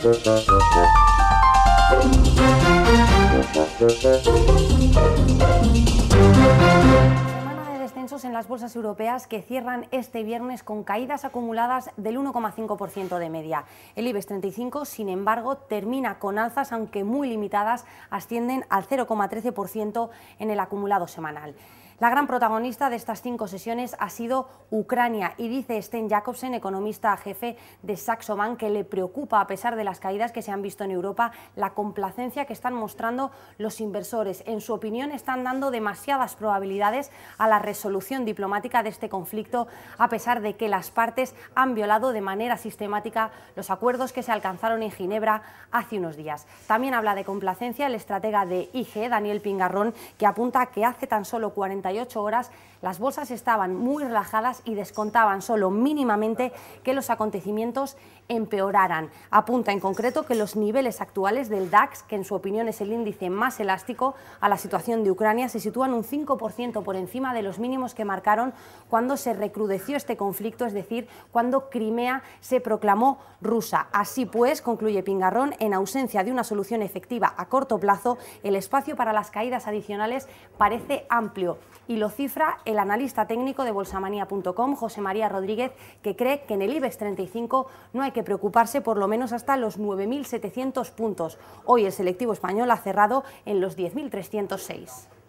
Semana de descensos en las bolsas europeas que cierran este viernes con caídas acumuladas del 1,5% de media. El IBEX 35, sin embargo, termina con alzas, aunque muy limitadas, ascienden al 0,13% en el acumulado semanal. La gran protagonista de estas cinco sesiones ha sido Ucrania y dice Sten Jacobsen, economista jefe de Saxo Bank, que le preocupa, a pesar de las caídas que se han visto en Europa, la complacencia que están mostrando los inversores. En su opinión, están dando demasiadas probabilidades a la resolución diplomática de este conflicto, a pesar de que las partes han violado de manera sistemática los acuerdos que se alcanzaron en Ginebra hace unos días. También habla de complacencia el estratega de IG, Daniel Pingarrón, que apunta que hace tan solo 40 horas, las bolsas estaban muy relajadas y descontaban solo mínimamente que los acontecimientos empeoraran. Apunta en concreto que los niveles actuales del DAX, que en su opinión es el índice más elástico a la situación de Ucrania, se sitúan un 5% por encima de los mínimos que marcaron cuando se recrudeció este conflicto, es decir, cuando Crimea se proclamó rusa. Así pues, concluye Pingarrón, en ausencia de una solución efectiva a corto plazo, el espacio para las caídas adicionales parece amplio y lo cifra el analista técnico de bolsamanía.com, José María Rodríguez, que cree que en el IBEX 35 no hay que preocuparse por lo menos hasta los 9.700 puntos. Hoy el selectivo español ha cerrado en los 10.306.